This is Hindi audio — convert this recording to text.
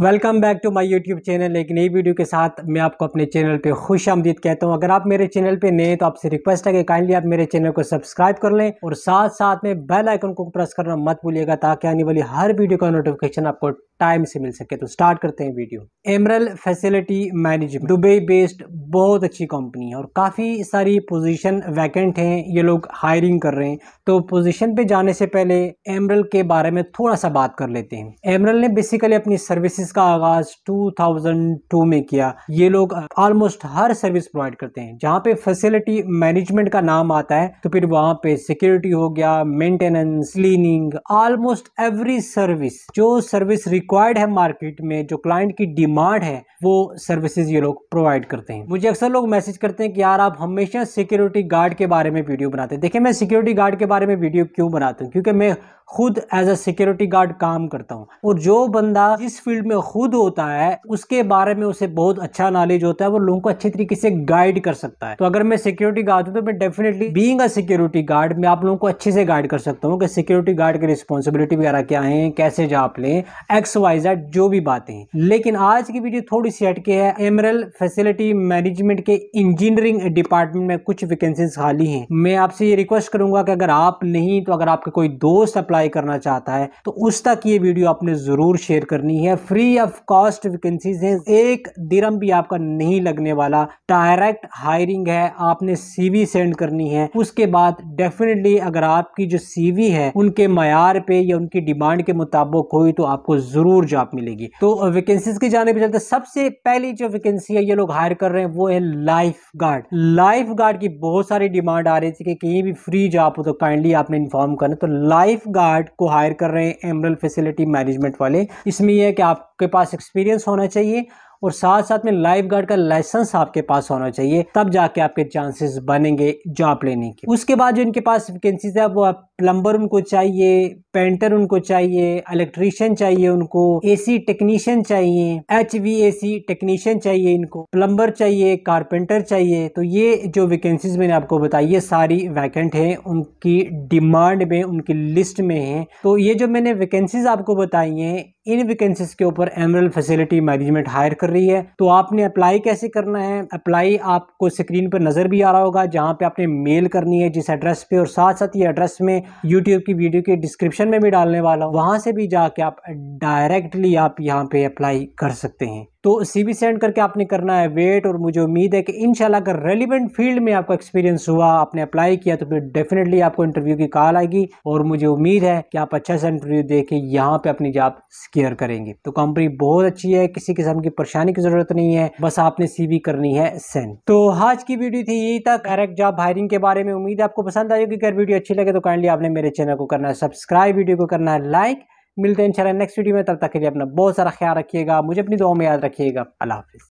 welcome back to my YouTube channel एक नई वीडियो के साथ मैं आपको अपने चैनल पे खुश आमदीद कहता हूँ अगर आप मेरे चैनल पे नए तो आपसे रिक्वेस्ट है कि काइंडली आप मेरे चैनल को सब्सक्राइब कर लें और साथ साथ में बेल आइकन को प्रेस करना मत भूलिएगा ताकि आने वाली हर वीडियो का नोटिफिकेशन आपको टाइम से मिल सके तो स्टार्ट करते हैं video Emrill facility management Dubai based बहुत अच्छी कंपनी है और काफ़ी सारी पोजीशन वैकेंट हैं ये लोग हायरिंग कर रहे हैं तो पोजीशन पे जाने से पहले एमरल के बारे में थोड़ा सा बात कर लेते हैं एमरल ने बेसिकली अपनी सर्विसेज का आगाज़ 2002 में किया ये लोग ऑलमोस्ट हर सर्विस प्रोवाइड करते हैं जहाँ पे फैसिलिटी मैनेजमेंट का नाम आता है तो फिर वहाँ पे सिक्योरिटी हो गया maintenance cleaning almost every service जो सर्विस रिक्वायर्ड है मार्केट में जो क्लाइंट की डिमांड है वो सर्विसेज ये लोग प्रोवाइड करते हैं मुझे अक्सर लोग मैसेज करते हैं कि यार आप हमेशा सिक्योरिटी गार्ड के बारे में वीडियो बनाते हैं देखिए मैं सिक्योरिटी गार्ड के बारे में वीडियो क्यों बनाता हूँ क्योंकि मैं खुद एज अ सिक्योरिटी गार्ड काम करता हूँ और जो बंदा इस फील्ड में खुद होता है उसके बारे में उसे बहुत अच्छा नॉलेज होता है वो लोगों को अच्छे तरीके से गाइड कर सकता है तो अगर मैं सिक्योरिटी गार्ड हूँ तो मैं definitely being a security guard मैं आप लोगों को अच्छे से गाइड कर सकता हूँ कि सिक्योरिटी गार्ड की रिस्पॉन्सिबिलिटी वगैरह क्या है कैसे जाप लें एक्स वाई जेड जो भी बातें हैं लेकिन आज की वीडियो थोड़ी सी हटके है एमरल फैसिलिटी मैनेजमेंट के इंजीनियरिंग डिपार्टमेंट में कुछ वैकेंसीज खाली हैं मैं आपसे ये रिक्वेस्ट करूंगा कि अगर आप नहीं तो अगर आपके कोई दोस्त अप्लाई अप्लाई करना चाहता है तो उस तक ये वीडियो आपने ज़रूर शेयर करनी है फ्री ऑफ कॉस्ट वैकेंसीज हैं एक दिरम भी आपका नहीं लगने वाला डायरेक्ट हायरिंग है आपने सीवी सेंड करनी है उसके बाद डेफिनेटली अगर आपकी जो सीवी है उनके मैार पे या उनकी डिमांड के मुताबिक हुई तो आपको ज़रूर जॉब मिलेगी तो वैकेंसीज की जाने पर चलते सबसे पहली जो वैकेंसी है ये लोग हायर कर रहे हैं वो है लाइफ गार्ड लाइफ गार्ड की बहुत सारी डिमांड आ रही थी कि कहीं भी फ्री जॉब हो तो काइंडली आपने इन्फॉर्म करना तो लाइफ गार्ड गार्ड को हायर कर रहे हैं एमरल फैसिलिटी मैनेजमेंट वाले इसमें यह है कि आपके पास एक्सपीरियंस होना चाहिए और साथ साथ में लाइफ गार्ड का लाइसेंस आपके पास होना चाहिए तब जाके आपके चांसेस बनेंगे जॉब लेने के उसके बाद जो इनके पास वैकेंसीज है वो प्लम्बर उनको चाहिए पेंटर उनको चाहिए इलेक्ट्रीशियन चाहिए उनको एसी टेक्नीशियन चाहिए एच वी सी टेक्नीशियन चाहिए इनको प्लम्बर चाहिए कारपेंटर चाहिए तो ये जो वैकेंसीज मैंने आपको बताई ये सारी वैकेंट हैं उनकी डिमांड में उनकी लिस्ट में है तो ये जो मैंने वैकेंसीज आपको बताई हैं इन वैकेंसीज के ऊपर एमरल फैसिलिटी मैनेजमेंट हायर कर रही है तो आपने अप्लाई कैसे करना है अप्लाई आपको स्क्रीन पर नज़र भी आ रहा होगा जहाँ पे आपने मेल करनी है जिस एड्रेस पे और साथ साथ ये एड्रेस में यूट्यूब की वीडियो के डिस्क्रिप्शन डिस्क्रिप्शन में भी डालने वाला हूँ वहाँ से भी जाके आप डायरेक्टली आप यहाँ पे अप्लाई कर सकते हैं तो सीवी सेंड करके आपने करना है वेट और मुझे उम्मीद है कि इन अगर रेलिवेंट फील्ड में आपका एक्सपीरियंस हुआ आपने अप्लाई किया तो फिर डेफिनेटली आपको इंटरव्यू की कॉल आएगी और मुझे उम्मीद है कि आप अच्छा सा इंटरव्यू दे के यहाँ पे अपनी जॉब सिक्योर करेंगे तो कंपनी बहुत अच्छी है किसी किस्म की परेशानी की जरूरत नहीं है बस आपने सी करनी है सेंड तो आज की वीडियो थी यही था डायरेक्ट जॉब हायरिंग के बारे में उम्मीद है आपको पसंद आएगी अगर वीडियो अच्छी लगे तो काइंडली आपने मेरे चैनल को करना है सब्सक्राइब वीडियो को करना है लाइक मिलते हैं इंशाल्लाह नेक्स्ट वीडियो में तब तक के लिए अपना बहुत सारा ख्याल रखिएगा मुझे अपनी दुआ में याद रखिएगा अल्लाह हाफिज़